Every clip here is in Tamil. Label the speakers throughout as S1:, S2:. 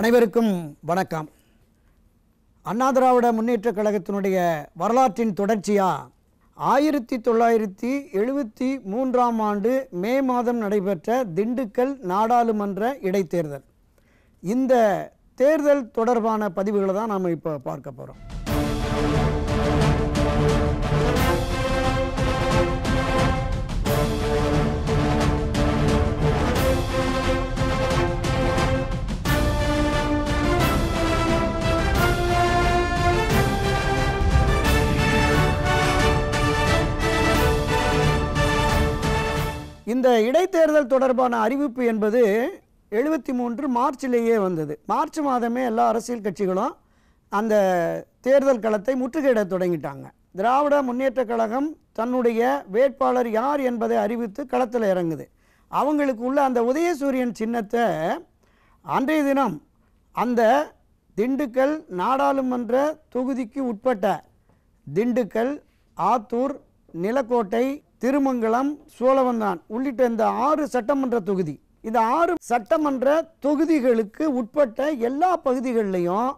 S1: அனைவருக்கும் வணக்கம் அண்ணா திராவிட முன்னேற்றக் கழகத்தினுடைய வரலாற்றின் தொடர்ச்சியாக ஆயிரத்தி தொள்ளாயிரத்தி எழுபத்தி மூன்றாம் ஆண்டு மே மாதம் நடைபெற்ற திண்டுக்கல் நாடாளுமன்ற இடைத்தேர்தல் இந்த தேர்தல் தொடர்பான பதிவுகளை தான் நாம் இப்போ பார்க்க போகிறோம் இந்த இடைத்தேர்தல் தொடர்பான அறிவிப்பு என்பது எழுபத்தி மூன்று மார்ச்சிலேயே வந்தது மார்ச் மாதமே எல்லா அரசியல் கட்சிகளும் அந்த தேர்தல் களத்தை முற்றுகையிட தொடங்கிட்டாங்க திராவிட முன்னேற்ற கழகம் தன்னுடைய வேட்பாளர் யார் என்பதை அறிவித்து களத்தில் இறங்குது அவங்களுக்கு உள்ள அந்த உதயசூரியன் சின்னத்தை அன்றைய தினம் அந்த திண்டுக்கல் நாடாளுமன்ற தொகுதிக்கு உட்பட்ட திண்டுக்கல் ஆத்தூர் நிலக்கோட்டை திருமங்கலம் சோழவந்தான் உள்ளிட்ட இந்த ஆறு சட்டமன்ற தொகுதி இந்த ஆறு சட்டமன்ற தொகுதிகளுக்கு உட்பட்ட எல்லா பகுதிகள்லையும்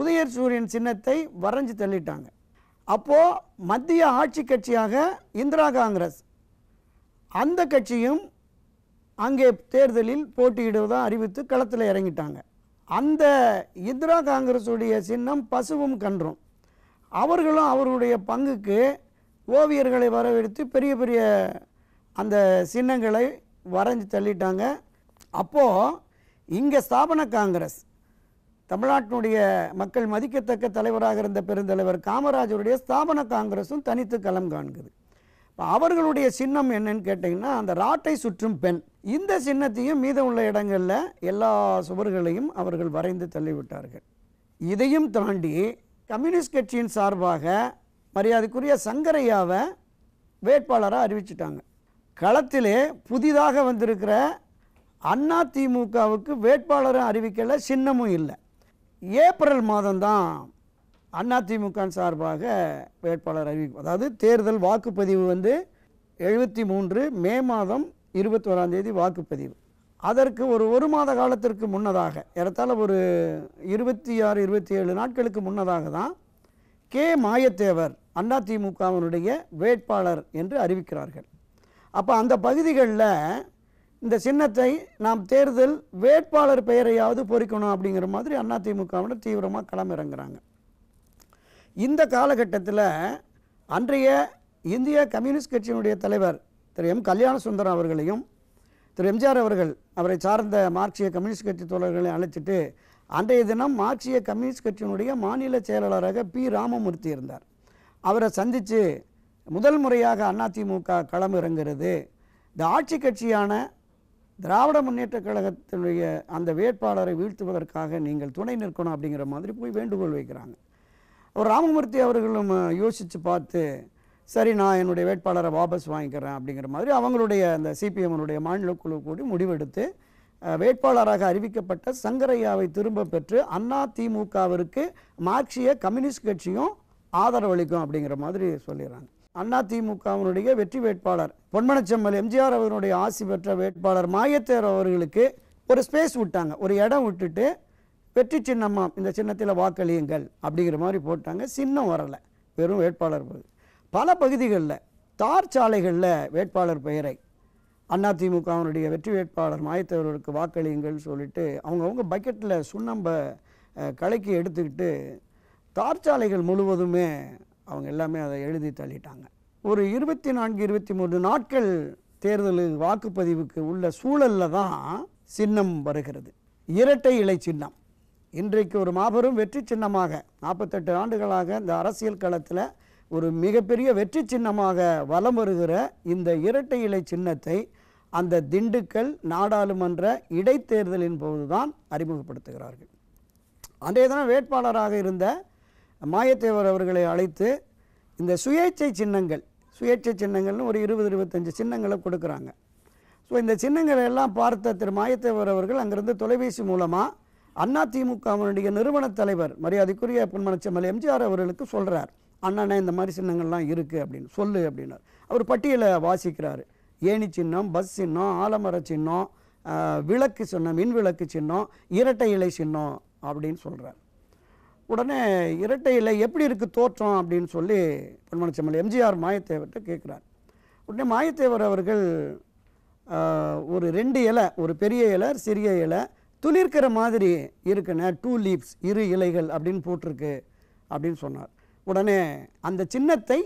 S1: உதயர் சூரியன் சின்னத்தை வரைஞ்சி தள்ளிட்டாங்க அப்போது மத்திய ஆட்சி கட்சியாக இந்திரா காங்கிரஸ் அந்த கட்சியும் அங்கே தேர்தலில் போட்டியிடுவதாக அறிவித்து களத்தில் இறங்கிட்டாங்க அந்த இந்திரா காங்கிரஸுடைய சின்னம் பசுவும் கன்றும் அவர்களும் அவர்களுடைய பங்குக்கு ஓவியர்களை வரவேடுத்து பெரிய பெரிய அந்த சின்னங்களை வரைஞ்சி தள்ளிட்டாங்க அப்போது இங்கே ஸ்தாபன காங்கிரஸ் தமிழ்நாட்டினுடைய மக்கள் மதிக்கத்தக்க தலைவராக இருந்த பெருந்தலைவர் காமராஜருடைய ஸ்தாபன காங்கிரஸும் தனித்து களம் காண்குது இப்போ அவர்களுடைய சின்னம் என்னன்னு கேட்டிங்கன்னா அந்த ராட்டை சுற்றும் பெண் இந்த சின்னத்தையும் மீதம் உள்ள இடங்களில் எல்லா சுவர்களையும் அவர்கள் வரைந்து தள்ளிவிட்டார்கள் இதையும் தாண்டி கம்யூனிஸ்ட் கட்சியின் சார்பாக மரியாதைக்குரிய சங்கரையாவை வேட்பாளராக அறிவிச்சிட்டாங்க களத்திலே புதிதாக வந்திருக்கிற அண்ணா திமுகவுக்கு வேட்பாளரை அறிவிக்கலை சின்னமும் இல்லை ஏப்ரல் மாதம்தான் அண்ணா திமுக சார்பாக வேட்பாளர் அறிவிக்கும் அதாவது தேர்தல் வாக்குப்பதிவு வந்து எழுபத்தி மூன்று மே மாதம் தேதி வாக்குப்பதிவு அதற்கு ஒரு ஒரு மாத காலத்திற்கு முன்னதாக ஏறத்தால் ஒரு இருபத்தி ஆறு இருபத்தி ஏழு நாட்களுக்கு முன்னதாக தான் கே மாயத்தேவர் அதிமுகவினுடைய வேட்பாளர் என்று அறிவிக்கிறார்கள் அப்போ அந்த பகுதிகளில் இந்த சின்னத்தை நாம் தேர்தல் வேட்பாளர் பெயரையாவது பொறிக்கணும் அப்படிங்கிற மாதிரி அதிமுகவினர் தீவிரமாக களமிறங்குறாங்க இந்த காலகட்டத்தில் அன்றைய இந்திய கம்யூனிஸ்ட் கட்சியினுடைய தலைவர் திரு எம் கல்யாண சுந்தரம் அவர்களையும் திரு எம்ஜிஆர் அவர்கள் அவரை சார்ந்த மார்க்சிய கம்யூனிஸ்ட் கட்சி தோழர்களை அழைச்சிட்டு அன்றைய தினம் மார்க்சிய கம்யூனிஸ்ட் கட்சியினுடைய மாநில செயலாளராக பி ராமமூர்த்தி இருந்தார் அவரை சந்தித்து முதல் முறையாக அதிமுக களம் இறங்குறது இந்த ஆட்சி கட்சியான திராவிட முன்னேற்ற கழகத்தினுடைய அந்த வேட்பாளரை வீழ்த்துவதற்காக நீங்கள் துணை நிற்கணும் அப்படிங்கிற மாதிரி போய் வேண்டுகோள் வைக்கிறாங்க ஒரு ராமமூர்த்தி அவர்களும் யோசித்து பார்த்து சரி நான் என்னுடைய வேட்பாளரை வாபஸ் வாங்கிக்கிறேன் அப்படிங்கிற மாதிரி அவங்களுடைய அந்த சிபிஎம்னுடைய மாநில குழு கூடி முடிவெடுத்து வேட்பாளராக அறிவிக்கப்பட்ட சங்கரையாவை திரும்ப பெற்று அண்ணா மார்க்சிய கம்யூனிஸ்ட் கட்சியும் ஆதரவளிக்கும் அப்படிங்கிற மாதிரி சொல்லிடுறாங்க அண்ணா திமுகவினுடைய வெற்றி வேட்பாளர் பொன்மனச்செம்மல் எம்ஜிஆர் அவர்களுடைய ஆசி பெற்ற வேட்பாளர் மாயத்தேர் அவர்களுக்கு ஒரு ஸ்பேஸ் விட்டாங்க ஒரு இடம் விட்டுட்டு வெற்றி சின்னம்மா இந்த சின்னத்தில் வாக்களியுங்கள் அப்படிங்கிற மாதிரி போட்டாங்க சின்னம் வரலை வெறும் வேட்பாளர் பல பகுதிகளில் தார் சாலைகளில் வேட்பாளர் பெயரை அதிமுகவினுடைய வெற்றி வேட்பாளர் மாயத்தேவர்களுக்கு வாக்களியுங்கள் சொல்லிட்டு அவங்கவுங்க பக்கெட்டில் சுண்ணம்ப கலைக்கு எடுத்துக்கிட்டு தார்ச்சாலைகள் முழுவதுமே அவங்க எல்லாமே அதை எழுதி தள்ளிட்டாங்க ஒரு இருபத்தி நான்கு இருபத்தி மூன்று நாட்கள் தேர்தல் வாக்குப்பதிவுக்கு உள்ள சூழலில் தான் சின்னம் வருகிறது இரட்டை இலை சின்னம் இன்றைக்கு ஒரு மாபெரும் வெற்றி சின்னமாக நாற்பத்தெட்டு ஆண்டுகளாக இந்த அரசியல் களத்தில் ஒரு மிகப்பெரிய வெற்றி சின்னமாக வலம் வருகிற இந்த இரட்டை இலை சின்னத்தை அந்த திண்டுக்கல் நாடாளுமன்ற இடைத்தேர்தலின் போது தான் அறிமுகப்படுத்துகிறார்கள் அன்றைய தினம் வேட்பாளராக இருந்த மாயத்தேவர் அவர்களை அழைத்து இந்த சுயேட்சை சின்னங்கள் சுயேட்சை சின்னங்கள்னு ஒரு இருபது இருபத்தஞ்சி சின்னங்களை கொடுக்குறாங்க ஸோ இந்த சின்னங்களை எல்லாம் பார்த்த திரு மாயத்தேவர் அவர்கள் அங்கேருந்து தொலைபேசி மூலமாக அண்ணா திமுகவினுடைய நிறுவனத் தலைவர் மரியாதைக்குரிய பொன்மனச்செம்மல் எம்ஜிஆர் அவர்களுக்கு சொல்கிறார் அண்ணாண்ணே இந்த மாதிரி சின்னங்கள்லாம் இருக்குது அப்படின்னு சொல்லு அப்படின்னார் அவர் பட்டியலை வாசிக்கிறார் ஏணி சின்னம் பஸ் சின்னம் ஆலமர சின்னம் விளக்கு சின்னம் மின் விளக்கு சின்னம் இரட்டை இலை சின்னம் அப்படின்னு சொல்கிறார் உடனே இரட்டை இலை எப்படி இருக்குது தோற்றம் அப்படின்னு சொல்லி பொன்மனச்செம்மல் எம்ஜிஆர் மாயத்தேவர்கிட்ட கேட்குறார் உடனே மாயத்தேவர் அவர்கள் ஒரு ரெண்டு இலை ஒரு பெரிய இலை சிறிய இலை துளிர்க்கிற மாதிரி இருக்குன்னு டூ லீப்ஸ் இரு இலைகள் அப்படின்னு போட்டிருக்கு அப்படின்னு சொன்னார் உடனே அந்த சின்னத்தை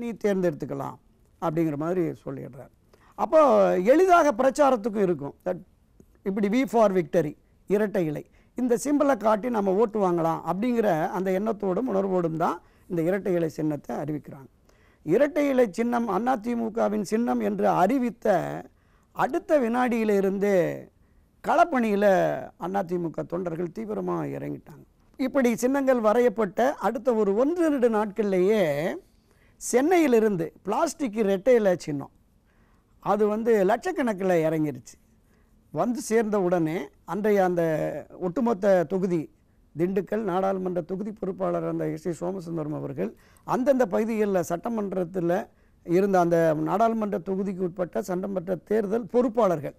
S1: நீ தேர்ந்தெடுத்துக்கலாம் அப்படிங்கிற மாதிரி சொல்லிடுறார் அப்போது எளிதாக பிரச்சாரத்துக்கும் இருக்கும் தட் இப்படி வி ஃபார் விக்டரி இரட்டை இலை இந்த சிம்பிளை காட்டி நம்ம ஓட்டு வாங்கலாம் அப்படிங்கிற அந்த எண்ணத்தோடும் உணர்வோடும் தான் இந்த இரட்டை இலை சின்னத்தை அறிவிக்கிறாங்க இரட்டை இலை சின்னம் அதிமுகவின் சின்னம் என்று அறிவித்த அடுத்த வினாடியிலிருந்து களப்பணியில் அதிமுக தொண்டர்கள் தீவிரமாக இறங்கிட்டாங்க இப்படி சின்னங்கள் வரையப்பட்ட அடுத்த ஒரு ஒன்று ரெண்டு நாட்கள்லேயே சென்னையிலிருந்து பிளாஸ்டிக் இரட்டை இலை சின்னம் அது வந்து லட்சக்கணக்கில் இறங்கிருச்சு வந்து சேர்ந்த உடனே அன்றைய அந்த ஒட்டுமொத்த தொகுதி திண்டுக்கல் நாடாளுமன்ற தொகுதி பொறுப்பாளர் அந்த எஸ் ஏ சோமசுந்தரம் அவர்கள் அந்தந்த பகுதிகளில் சட்டமன்றத்தில் இருந்த அந்த நாடாளுமன்ற தொகுதிக்கு உட்பட்ட சட்டமன்ற தேர்தல் பொறுப்பாளர்கள்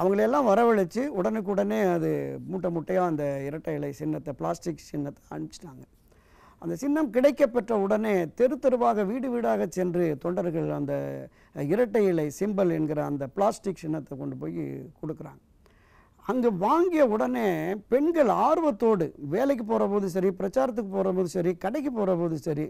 S1: அவங்களையெல்லாம் வரவழைச்சு உடனுக்குடனே அது மூட்டை மூட்டையாக அந்த இரட்டை இலை சின்னத்தை பிளாஸ்டிக் சின்னத்தை அனுப்பிச்சிட்டாங்க அந்த சின்னம் கிடைக்கப்பெற்ற உடனே தெரு தெருவாக வீடு வீடாக சென்று தொண்டர்கள் அந்த இரட்டை இலை சிம்பல் என்கிற அந்த பிளாஸ்டிக் சின்னத்தை கொண்டு போய் கொடுக்குறாங்க அங்கே வாங்கிய உடனே பெண்கள் ஆர்வத்தோடு வேலைக்கு போகிற போது சரி பிரச்சாரத்துக்கு போகிற போது சரி கடைக்கு போகிற போது சரி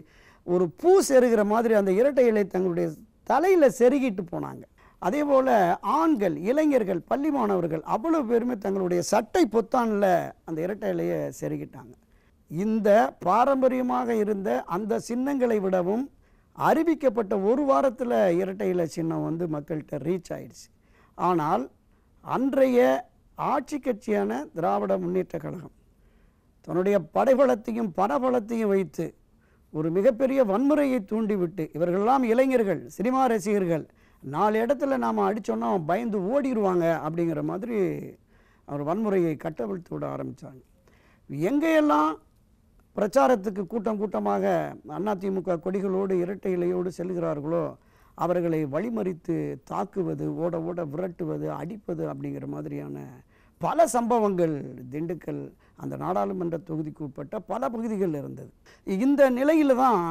S1: ஒரு பூ செருகிற மாதிரி அந்த இரட்டை இலை தங்களுடைய தலையில் செருகிட்டு போனாங்க அதே போல் ஆண்கள் இளைஞர்கள் பள்ளி மாணவர்கள் அவ்வளோ பேருமே தங்களுடைய சட்டை பொத்தானில் அந்த இரட்டை இலையை செருகிட்டாங்க இந்த பாரம்பரியமாக இருந்த அந்த சின்னங்களை விடவும் அறிவிக்கப்பட்ட ஒரு வாரத்தில் இரட்டை இலை சின்னம் வந்து மக்கள்கிட்ட ரீச் ஆயிடுச்சு ஆனால் அன்றைய ஆட்சி கட்சியான திராவிட முன்னேற்ற கழகம் தன்னுடைய படைபலத்தையும் பணபலத்தையும் வைத்து ஒரு மிகப்பெரிய வன்முறையை தூண்டிவிட்டு இவர்களெல்லாம் இளைஞர்கள் சினிமா ரசிகர்கள் நாலு இடத்துல நாம் அடித்தோன்னா பயந்து ஓடிடுவாங்க அப்படிங்கிற மாதிரி அவர் வன்முறையை கட்டவிழ்த்து விட ஆரம்பித்தாங்க எங்கேயெல்லாம் பிரச்சாரத்துக்கு கூட்டம் கூட்டமாக அதிமுக கொடிகளோடு இரட்டை இலையோடு செல்கிறார்களோ அவர்களை வழிமறித்து தாக்குவது ஓட ஓட விரட்டுவது அடிப்பது அப்படிங்கிற மாதிரியான பல சம்பவங்கள் திண்டுக்கல் அந்த நாடாளுமன்ற தொகுதிக்கு உட்பட்ட பல பகுதிகளில் இருந்தது இந்த நிலையில் தான்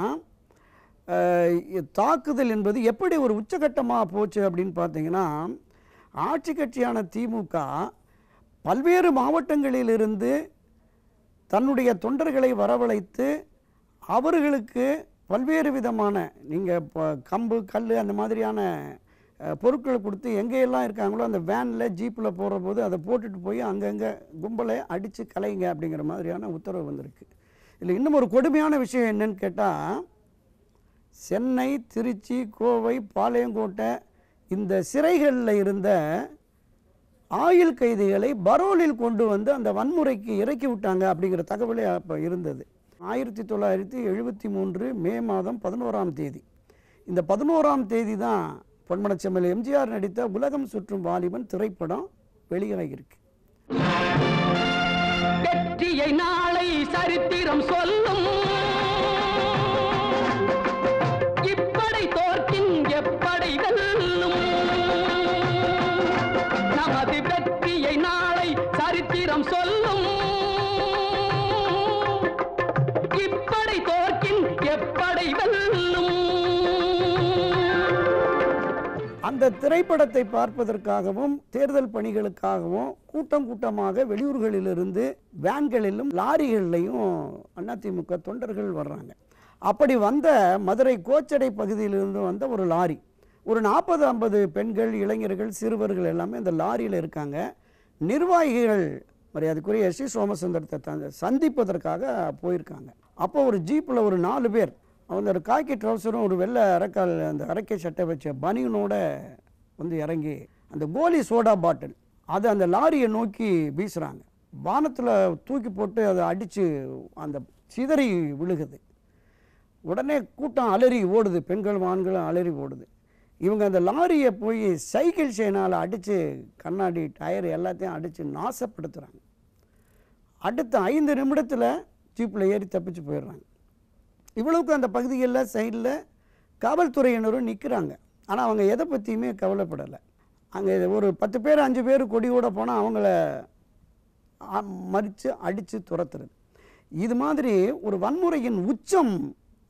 S1: தாக்குதல் என்பது எப்படி ஒரு உச்சகட்டமாக போச்சு அப்படின்னு பார்த்தீங்கன்னா ஆட்சி கட்சியான திமுக பல்வேறு மாவட்டங்களிலிருந்து தன்னுடைய தொண்டர்களை வரவழைத்து அவர்களுக்கு பல்வேறு விதமான நீங்கள் இப்போ கம்பு கல் அந்த மாதிரியான பொருட்களை கொடுத்து எங்கேயெல்லாம் இருக்காங்களோ அந்த வேனில் ஜீப்பில் போகிற போது அதை போட்டுட்டு போய் அங்கங்கே கும்பலை அடித்து கலைங்க அப்படிங்கிற மாதிரியான உத்தரவு வந்திருக்கு இதில் இன்னும் ஒரு கொடுமையான விஷயம் என்னன்னு கேட்டால் சென்னை திருச்சி கோவை பாளையங்கோட்டை இந்த சிறைகளில் இருந்த ஆயுள் கைதிகளை பரோலில் கொண்டு வந்து அந்த வன்முறைக்கு இறக்கி விட்டாங்க அப்படிங்கிற தகவலே அப்போ இருந்தது ஆயிரத்தி தொள்ளாயிரத்தி எழுபத்தி மூன்று மே மாதம் பதினோராம் தேதி இந்த பதினோராம் தேதி தான் பொன்மனச்செம்மல் எம்ஜிஆர் நடித்த உலகம் சுற்றும் வாலிபன் திரைப்படம் வெளியாகியிருக்கு நாளை சரித்திரம் சொல்ல நாளை சரித்திரம் சொல்லும் இப்படை தோற்கின் எப்படை வெல்லும் அந்த திரைப்படத்தை பார்ப்பதற்காகவும் தேர்தல் பணிகளுக்காகவும் கூட்டம் கூட்டமாக வெளியூர்களிலிருந்து வேன்களிலும் லாரிகளிலையும் அதிமுக தொண்டர்கள் வர்றாங்க அப்படி வந்த மதுரை கோச்சடை பகுதியிலிருந்து வந்த ஒரு லாரி ஒரு நாற்பது ஐம்பது பெண்கள் இளைஞர்கள் சிறுவர்கள் எல்லாமே இந்த லாரியில் இருக்காங்க நிர்வாகிகள் மரியாதைக்குரிய எஸ் சி சோமசுந்தரத்தை சந்திப்பதற்காக போயிருக்காங்க அப்போ ஒரு ஜீப்பில் ஒரு நாலு பேர் அவங்க ஒரு காக்கி ட்ரௌசரும் ஒரு வெள்ளை அரைக்கால் அந்த அரைக்கை சட்டை வச்ச பனியனோட வந்து இறங்கி அந்த கோலி சோடா பாட்டில் அதை அந்த லாரியை நோக்கி வீசுகிறாங்க வானத்தில் தூக்கி போட்டு அதை அடித்து அந்த சிதறி விழுகுது உடனே கூட்டம் அலறி ஓடுது பெண்கள் ஆண்களும் அலறி ஓடுது இவங்க அந்த லாரியை போய் சைக்கிள் செயினால் அடித்து கண்ணாடி டயர் எல்லாத்தையும் அடித்து நாசப்படுத்துகிறாங்க அடுத்த ஐந்து நிமிடத்தில் ஜீப்பில் ஏறி தப்பிச்சு போயிடுறாங்க இவ்வளவுக்கு அந்த பகுதிகளில் சைடில் காவல்துறையினரும் நிற்கிறாங்க ஆனால் அவங்க எதை பற்றியுமே கவலைப்படலை அங்கே ஒரு பத்து பேர் அஞ்சு பேர் கொடியோடு போனால் அவங்கள மறித்து அடித்து துரத்துறது இது மாதிரி ஒரு வன்முறையின் உச்சம்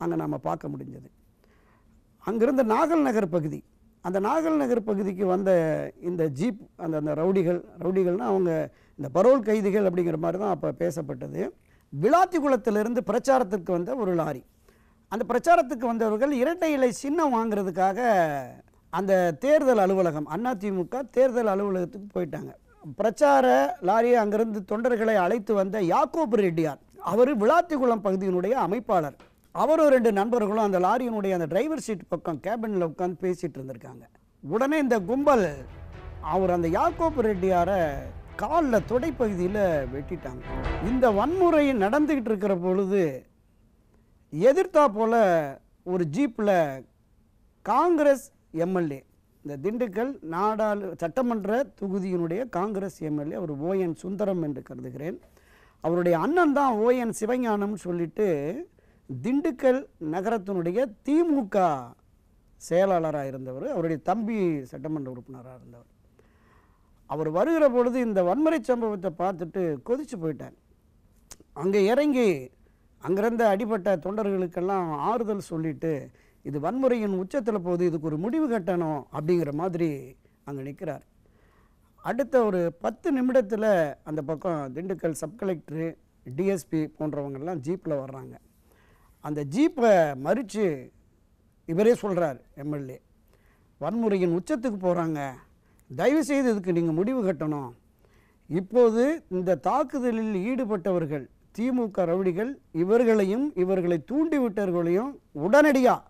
S1: அங்கே நாம் பார்க்க முடிஞ்சது அங்கிருந்த நாகல் நகர் பகுதி அந்த நாகல் நகர் பகுதிக்கு வந்த இந்த ஜீப் அந்த அந்த ரவுடிகள் ரவுடிகள்னால் அவங்க இந்த பரோல் கைதிகள் அப்படிங்கிற மாதிரி தான் அப்போ பேசப்பட்டது விளாத்தி குளத்திலிருந்து பிரச்சாரத்துக்கு வந்த ஒரு லாரி அந்த பிரச்சாரத்துக்கு வந்தவர்கள் இரட்டை இலை சின்னம் வாங்கிறதுக்காக அந்த தேர்தல் அலுவலகம் அதிமுக தேர்தல் அலுவலகத்துக்கு போயிட்டாங்க பிரச்சார லாரியை அங்கிருந்து தொண்டர்களை அழைத்து வந்த யாக்கோபு ரெட்டியார் அவர் விளாத்திக்குளம் பகுதியினுடைய அமைப்பாளர் அவரும் ரெண்டு நண்பர்களும் அந்த லாரியினுடைய அந்த டிரைவர் சீட் பக்கம் கேபினில் உட்காந்து பேசிகிட்டு இருந்திருக்காங்க உடனே இந்த கும்பல் அவர் அந்த யாக்கோப் ரெட்டியாரை காலில் தொடைப்பகுதியில் வெட்டிட்டாங்க இந்த வன்முறை நடந்துக்கிட்டு இருக்கிற பொழுது எதிர்த்தா போல் ஒரு ஜீப்பில் காங்கிரஸ் எம்எல்ஏ இந்த திண்டுக்கல் நாடாளு சட்டமன்ற தொகுதியினுடைய காங்கிரஸ் எம்எல்ஏ அவர் ஓஎன் சுந்தரம் என்று கருதுகிறேன் அவருடைய அண்ணன் தான் ஓஎன் சிவஞானம்னு சொல்லிட்டு திண்டுக்கல் நகரத்தினுடைய திமுக செயலாளராக இருந்தவர் அவருடைய தம்பி சட்டமன்ற உறுப்பினராக இருந்தவர் அவர் வருகிற பொழுது இந்த வன்முறை சம்பவத்தை பார்த்துட்டு கொதித்து போயிட்டார் அங்கே இறங்கி அங்கிருந்த அடிபட்ட தொண்டர்களுக்கெல்லாம் ஆறுதல் சொல்லிவிட்டு இது வன்முறையின் உச்சத்தில் போது இதுக்கு ஒரு முடிவு கட்டணும் அப்படிங்கிற மாதிரி அங்கே நிற்கிறார் அடுத்த ஒரு பத்து நிமிடத்தில் அந்த பக்கம் திண்டுக்கல் சப் டிஎஸ்பி போன்றவங்கெல்லாம் ஜீப்பில் வர்றாங்க அந்த ஜீப்பை மறித்து இவரே சொல்கிறார் எம்எல்ஏ வன்முறையின் உச்சத்துக்கு போகிறாங்க தயவுசெய்து இதுக்கு நீங்கள் முடிவு கட்டணும் இப்போது இந்த தாக்குதலில் ஈடுபட்டவர்கள் திமுக ரவுடிகள் இவர்களையும் இவர்களை தூண்டிவிட்டவர்களையும் உடனடியாக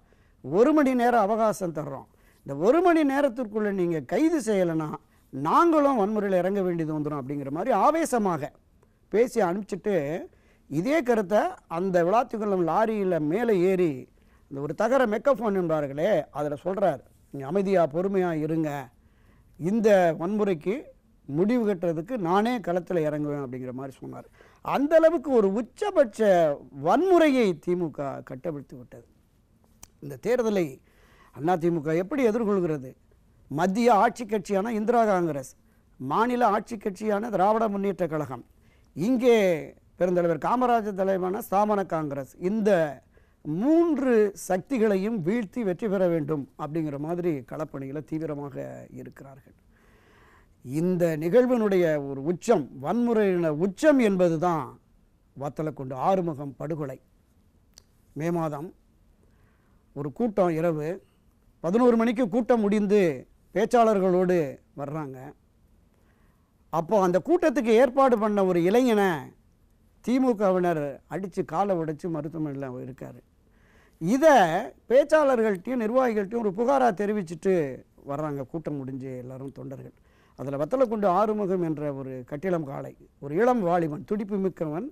S1: ஒரு மணி நேரம் அவகாசம் தர்றோம் இந்த ஒரு மணி நேரத்திற்குள்ளே நீங்கள் கைது செய்யலைன்னா நாங்களும் வன்முறையில் இறங்க வேண்டியது வந்துடும் அப்படிங்கிற மாதிரி ஆவேசமாக பேசி அனுப்பிச்சிட்டு இதே கருத்தை அந்த விளாத்திக்குளம் லாரியில் மேலே ஏறி இந்த ஒரு தகர மெக்கஃபோன் என்பார்களே அதில் சொல்கிறார் நீங்கள் அமைதியாக பொறுமையாக இருங்க இந்த வன்முறைக்கு முடிவு கட்டுறதுக்கு நானே களத்தில் இறங்குவேன் அப்படிங்கிற மாதிரி சொன்னார் அந்த அளவுக்கு ஒரு உச்சபட்ச வன்முறையை திமுக கட்டவிழ்த்து விட்டது இந்த தேர்தலை அண்ணா திமுக எப்படி எதிர்கொள்கிறது மத்திய ஆட்சி கட்சியான இந்திரா காங்கிரஸ் மாநில ஆட்சி கட்சியான திராவிட முன்னேற்ற கழகம் இங்கே பெருந்தலைவர் காமராஜர் தலைவரான ஸ்தாபன காங்கிரஸ் இந்த மூன்று சக்திகளையும் வீழ்த்தி வெற்றி பெற வேண்டும் அப்படிங்கிற மாதிரி களப்பணியில் தீவிரமாக இருக்கிறார்கள் இந்த நிகழ்வினுடைய ஒரு உச்சம் வன்முறையின உச்சம் என்பது தான் வத்தலக்குண்டு ஆறுமுகம் படுகொலை மே மாதம் ஒரு கூட்டம் இரவு பதினோரு மணிக்கு கூட்டம் முடிந்து பேச்சாளர்களோடு வர்றாங்க அப்போ அந்த கூட்டத்துக்கு ஏற்பாடு பண்ண ஒரு இளைஞனை திமுகவினர் அடித்து காலை உடைச்சி மருத்துவமனையில் இருக்கார் இதை பேச்சாளர்கள்ட்டையும் நிர்வாகிகள்ட்டையும் ஒரு புகாராக தெரிவிச்சுட்டு வர்றாங்க கூட்டம் முடிஞ்சு எல்லோரும் தொண்டர்கள் அதில் வத்தலக்குண்டு ஆறுமுகம் என்ற ஒரு கட்டிடம் காலை ஒரு இளம் வாலிபன் துடிப்பு மிக்கவன்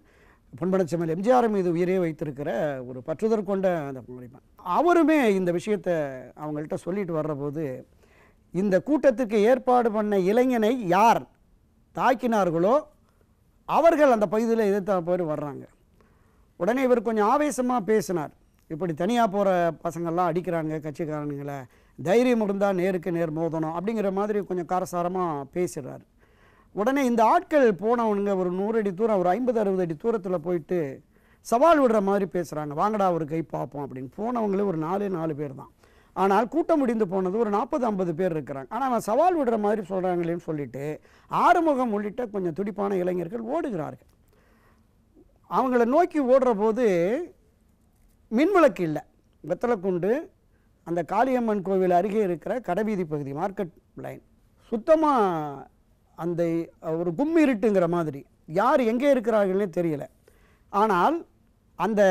S1: பொன்பனச்சமல் எம்ஜிஆர் மீது உயிரே வைத்திருக்கிற ஒரு பற்றுதல் கொண்ட அந்த வாலிபன் அவருமே இந்த விஷயத்தை அவங்கள்ட்ட சொல்லிட்டு வர்றபோது இந்த கூட்டத்துக்கு ஏற்பாடு பண்ண இளைஞனை யார் தாக்கினார்களோ அவர்கள் அந்த பகுதியில் எதிர்த்த போய் வர்றாங்க உடனே இவர் கொஞ்சம் ஆவேசமாக பேசினார் இப்படி தனியாக போகிற பசங்கள்லாம் அடிக்கிறாங்க கட்சிக்காரனுங்களை தைரியம் இருந்தால் நேருக்கு நேர் மோதணும் அப்படிங்கிற மாதிரி கொஞ்சம் காரசாரமாக பேசுகிறார் உடனே இந்த ஆட்கள் போனவனுங்க ஒரு நூறு அடி தூரம் ஒரு ஐம்பது அறுபது அடி தூரத்தில் போயிட்டு சவால் விடுற மாதிரி பேசுகிறாங்க வாங்கடா ஒரு கை பார்ப்போம் அப்படின்னு போனவங்களே ஒரு நாலு நாலு பேர் தான் ஆனால் கூட்டம் முடிந்து போனது ஒரு நாற்பது ஐம்பது பேர் இருக்கிறாங்க ஆனால் அவன் சவால் விடுற மாதிரி சொல்கிறாங்களேன்னு சொல்லிட்டு ஆறுமுகம் உள்ளிட்ட கொஞ்சம் துடிப்பான இளைஞர்கள் ஓடுகிறார்கள் அவங்கள நோக்கி ஓடுற போது மின்விளக்கு இல்லை வெத்தலைக்குண்டு அந்த காளியம்மன் கோவில் அருகே இருக்கிற கடைவீதி பகுதி மார்க்கெட் லைன் சுத்தமாக அந்த ஒரு கும்மி இருட்டுங்கிற மாதிரி யார் எங்கே இருக்கிறார்கள்னே தெரியல ஆனால் அந்த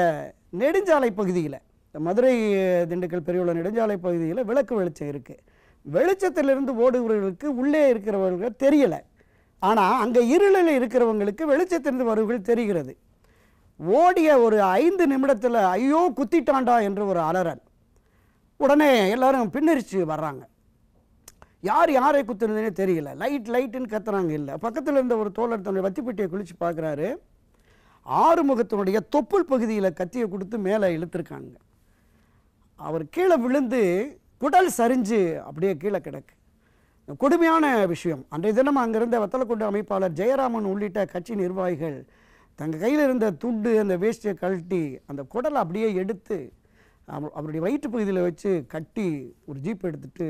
S1: நெடுஞ்சாலை பகுதியில் இந்த மதுரை திண்டுக்கல் பெரியுள்ள நெடுஞ்சாலை பகுதியில் விளக்கு வெளிச்சம் இருக்குது வெளிச்சத்திலிருந்து ஓடுகிறவர்களுக்கு உள்ளே இருக்கிறவர்கள் தெரியலை ஆனால் அங்கே இருளில் இருக்கிறவங்களுக்கு வெளிச்சத்திலிருந்து வருவர்கள் தெரிகிறது ஓடிய ஒரு ஐந்து நிமிடத்தில் ஐயோ குத்திட்டாண்டா என்று ஒரு அலறல் உடனே எல்லோரும் பின்னரிச்சு வர்றாங்க யார் யாரை குத்துனதுனே தெரியல லைட் லைட்டுன்னு கத்துறாங்க இல்லை பக்கத்தில் இருந்த ஒரு தோழர் தன்னுடைய வத்திப்பட்டியை குளித்து பார்க்குறாரு ஆறுமுகத்தினுடைய தொப்புள் பகுதியில் கத்தியை கொடுத்து மேலே இழுத்துருக்காங்க அவர் கீழே விழுந்து குடல் சரிஞ்சு அப்படியே கீழே கிடக்கு கொடுமையான விஷயம் அன்றைய தினம் அங்கிருந்த வத்தலக்குண்டு அமைப்பாளர் ஜெயராமன் உள்ளிட்ட கட்சி நிர்வாகிகள் தங்கள் கையில் இருந்த துண்டு அந்த வேஷ்டியை கழட்டி அந்த குடலை அப்படியே எடுத்து அவருடைய வயிற்று பகுதியில் வச்சு கட்டி ஒரு ஜீப் எடுத்துட்டு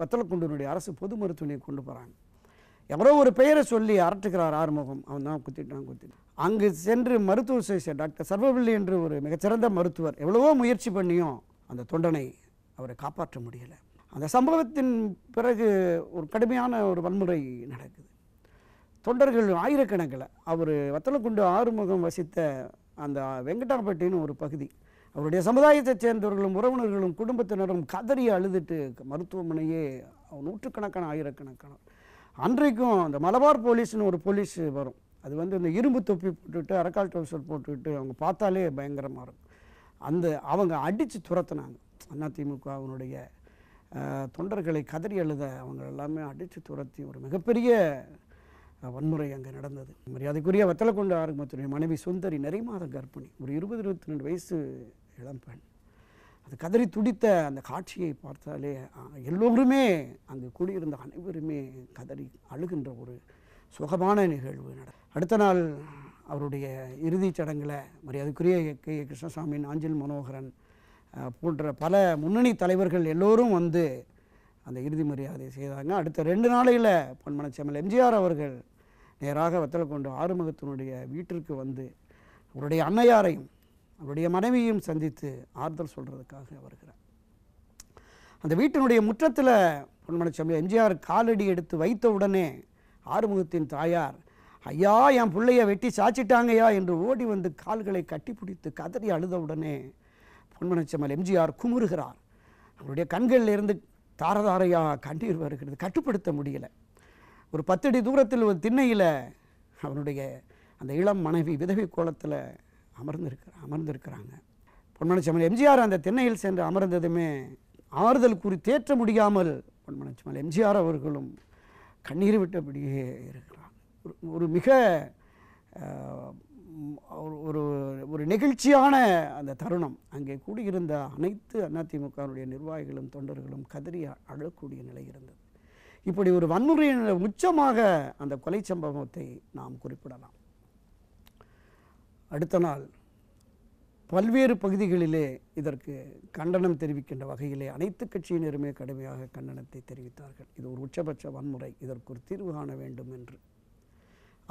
S1: வத்தலக்குண்டினுடைய அரசு பொது மருத்துவமனையை கொண்டு போகிறாங்க எவரோ ஒரு பெயரை சொல்லி அரட்டுக்கிறார் ஆறுமுகம் அவன் தான் குத்திட்டான் குத்திட்டு அங்கு சென்று மருத்துவ சேஷன் டாக்டர் சர்வபள்ளி என்று ஒரு மிகச்சிறந்த மருத்துவர் எவ்வளவோ முயற்சி பண்ணியும் அந்த தொண்டனை அவரை காப்பாற்ற முடியலை அந்த சம்பவத்தின் பிறகு ஒரு கடுமையான ஒரு வன்முறை நடக்குது தொண்டர்கள் ஆயிரக்கணக்கில் அவர் வத்தலக்குண்டு ஆறுமுகம் வசித்த அந்த வெங்கடாப்பட்டின்னு ஒரு பகுதி அவருடைய சமுதாயத்தை சேர்ந்தவர்களும் உறவினர்களும் குடும்பத்தினரும் கதறி அழுதுட்டு மருத்துவமனையே நூற்றுக்கணக்கான ஆயிரக்கணக்கான அன்றைக்கும் அந்த மலபார் போலீஸ்னு ஒரு போலீஸ் வரும் அது வந்து இந்த இரும்பு தொப்பி போட்டுட்டு அரக்கால் டவுசர் போட்டுக்கிட்டு அவங்க பார்த்தாலே பயங்கரமாக இருக்கும் அந்த அவங்க அடித்து துரத்துனாங்க அதிமுக அவனுடைய தொண்டர்களை கதறி எழுத அவங்க எல்லாமே அடித்து துரத்தி ஒரு மிகப்பெரிய வன்முறை அங்கே நடந்தது மரியாதைக்குரிய கொண்டு ஆரம்பத்துடைய மனைவி சுந்தரி நிறை கர்ப்பிணி ஒரு இருபது இருபத்தி ரெண்டு வயசு இளம்பெண் அது கதறி துடித்த அந்த காட்சியை பார்த்தாலே எல்லோருமே அங்கு கூடியிருந்த அனைவருமே கதறி அழுகின்ற ஒரு சுகமான நிகழ்வு நட அடுத்த நாள் அவருடைய இறுதிச் சடங்கில் மரியாதைக்குரிய கே கிருஷ்ணசாமியின் ஆஞ்சல் மனோகரன் போன்ற பல முன்னணி தலைவர்கள் எல்லோரும் வந்து அந்த இறுதி மரியாதை செய்தாங்க அடுத்த ரெண்டு நாளையில் பன்மனச்செம்மல் எம்ஜிஆர் அவர்கள் நேராக வத்தல் கொண்டு ஆறுமுகத்தினுடைய வீட்டிற்கு வந்து அவருடைய அன்னையாரையும் அவருடைய மனைவியையும் சந்தித்து ஆறுதல் சொல்கிறதுக்காக வருகிறார் அந்த வீட்டினுடைய முற்றத்தில் பொன்மனச்செம்மல் எம்ஜிஆர் காலடி எடுத்து வைத்த உடனே ஆறுமுகத்தின் தாயார் ஐயா என் பிள்ளைய வெட்டி சாச்சிட்டாங்கய்யா என்று ஓடி வந்து கால்களை கட்டி பிடித்து கதறி அழுத உடனே பொன்மனச்சம்மல் எம்ஜிஆர் குமுறுகிறார் அவருடைய கண்களில் இருந்து தாரதாரையா கண்ணீர் வருகிறது கட்டுப்படுத்த முடியல ஒரு பத்தடி தூரத்தில் ஒரு திண்ணையில் அவனுடைய அந்த இளம் மனைவி விதவி கோலத்தில் அமர்ந்திருக்கிற அமர்ந்திருக்கிறாங்க பொன்மனச்சம்மல் எம்ஜிஆர் அந்த திண்ணையில் சென்று அமர்ந்ததுமே ஆறுதல் கூறி தேற்ற முடியாமல் பொன்மனச்சம்மல் எம்ஜிஆர் அவர்களும் கண்ணீர் விட்டபடியே இருக்கிறார் ஒரு மிக ஒரு ஒரு நெகிழ்ச்சியான அந்த தருணம் அங்கே கூடியிருந்த அனைத்து அதிமுகவுடைய நிர்வாகிகளும் தொண்டர்களும் கதறி அழக்கூடிய நிலை இருந்தது இப்படி ஒரு வன்முறையின உச்சமாக அந்த கொலை சம்பவத்தை நாம் குறிப்பிடலாம் அடுத்த நாள் பல்வேறு பகுதிகளிலே இதற்கு கண்டனம் தெரிவிக்கின்ற வகையிலே அனைத்து கட்சியினருமே கடுமையாக கண்டனத்தை தெரிவித்தார்கள் இது ஒரு உச்சபட்ச வன்முறை இதற்கு ஒரு தீர்வு காண வேண்டும் என்று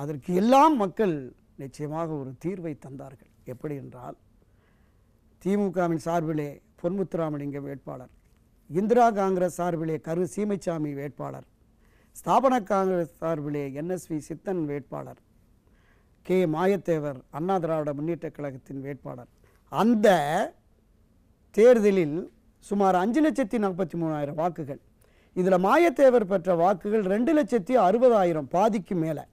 S1: அதற்கு எல்லாம் மக்கள் நிச்சயமாக ஒரு தீர்வை தந்தார்கள் எப்படி என்றால் திமுகவின் சார்பிலே பொன்முத்துராமலிங்க வேட்பாளர் இந்திரா காங்கிரஸ் சார்பிலே கரு சீமைச்சாமி வேட்பாளர் ஸ்தாபன காங்கிரஸ் சார்பிலே என்எஸ்வி சித்தன் வேட்பாளர் கே மாயத்தேவர் அண்ணா திராவிட முன்னேற்ற கழகத்தின் வேட்பாளர் அந்த தேர்தலில் சுமார் அஞ்சு லட்சத்தி நாற்பத்தி மூணாயிரம் வாக்குகள் இதில் மாயத்தேவர் பெற்ற வாக்குகள் ரெண்டு லட்சத்தி அறுபதாயிரம் பாதிக்கு மேலே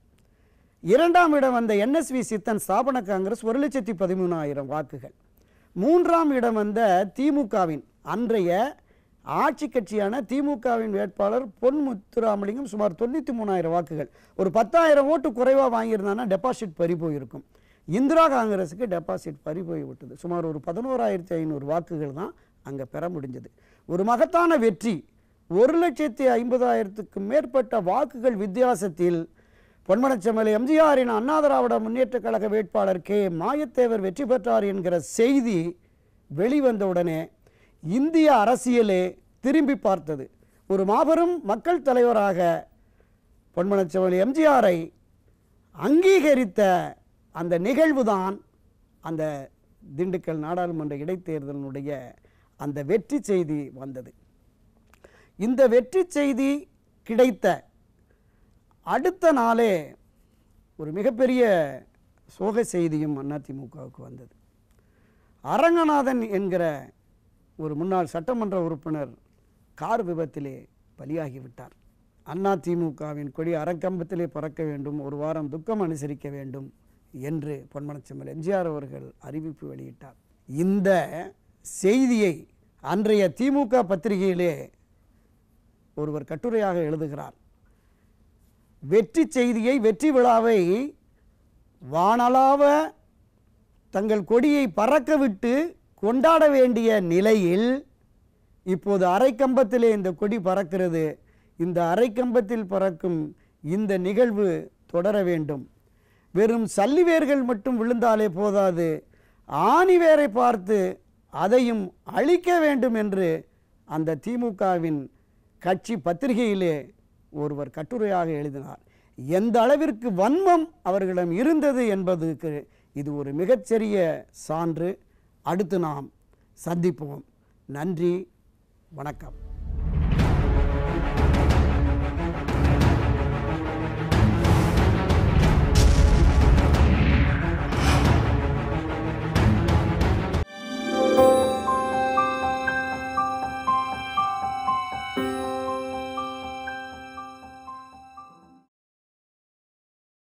S1: இரண்டாம் இடம் வந்த என்எஸ்வி சித்தன் ஸ்தாபன காங்கிரஸ் ஒரு லட்சத்தி பதிமூணாயிரம் வாக்குகள் மூன்றாம் இடம் வந்த திமுகவின் அன்றைய ஆட்சி கட்சியான திமுகவின் வேட்பாளர் பொன் முத்துராமலிங்கம் சுமார் தொண்ணூற்றி மூணாயிரம் வாக்குகள் ஒரு பத்தாயிரம் ஓட்டு குறைவாக வாங்கியிருந்தாங்கன்னா டெபாசிட் பறி போயிருக்கும் இந்திரா காங்கிரஸுக்கு டெபாசிட் பறி போய்விட்டது சுமார் ஒரு பதினோராயிரத்தி ஐநூறு வாக்குகள் தான் அங்கே பெற முடிஞ்சது ஒரு மகத்தான வெற்றி ஒரு லட்சத்தி ஐம்பதாயிரத்துக்கு மேற்பட்ட வாக்குகள் வித்தியாசத்தில் பொன்மனச்சமலை எம்ஜிஆரின் அண்ணாதிராவிட முன்னேற்றக் கழக வேட்பாளர் கே மாயத்தேவர் வெற்றி பெற்றார் என்கிற செய்தி வெளிவந்தவுடனே இந்திய அரசியலே திரும்பி பார்த்தது ஒரு மாபெரும் மக்கள் தலைவராக பொன்மனச்சமலை எம்ஜிஆரை அங்கீகரித்த அந்த நிகழ்வு அந்த திண்டுக்கல் நாடாளுமன்ற இடைத்தேர்தலினுடைய அந்த வெற்றி செய்தி வந்தது இந்த வெற்றி செய்தி கிடைத்த அடுத்த நாளே ஒரு மிகப்பெரிய சோக செய்தியும் அதிமுகவுக்கு வந்தது அரங்கநாதன் என்கிற ஒரு முன்னாள் சட்டமன்ற உறுப்பினர் கார் விபத்திலே பலியாகிவிட்டார் அதிமுகவின் கொடி அரங்கம்பத்திலே பறக்க வேண்டும் ஒரு வாரம் துக்கம் அனுசரிக்க வேண்டும் என்று பொன்மனச்செம்மல் எம்ஜிஆர் அவர்கள் அறிவிப்பு வெளியிட்டார் இந்த செய்தியை அன்றைய திமுக பத்திரிகையிலே ஒருவர் கட்டுரையாக எழுதுகிறார் வெற்றி செய்தியை வெற்றி விழாவை வானலாவ தங்கள் கொடியை பறக்க விட்டு கொண்டாட வேண்டிய நிலையில் இப்போது அரைக்கம்பத்திலே இந்த கொடி பறக்கிறது இந்த அரைக்கம்பத்தில் பறக்கும் இந்த நிகழ்வு தொடர வேண்டும் வெறும் சல்லிவேர்கள் மட்டும் விழுந்தாலே போதாது ஆணிவேரை பார்த்து அதையும் அழிக்க வேண்டும் என்று அந்த திமுகவின் கட்சி பத்திரிகையிலே ஒருவர் கட்டுரையாக எழுதினார் எந்த அளவிற்கு வன்மம் அவர்களிடம் இருந்தது என்பதுக்கு இது ஒரு மிகச்சிறிய சான்று அடுத்து நாம் சந்திப்போம் நன்றி வணக்கம்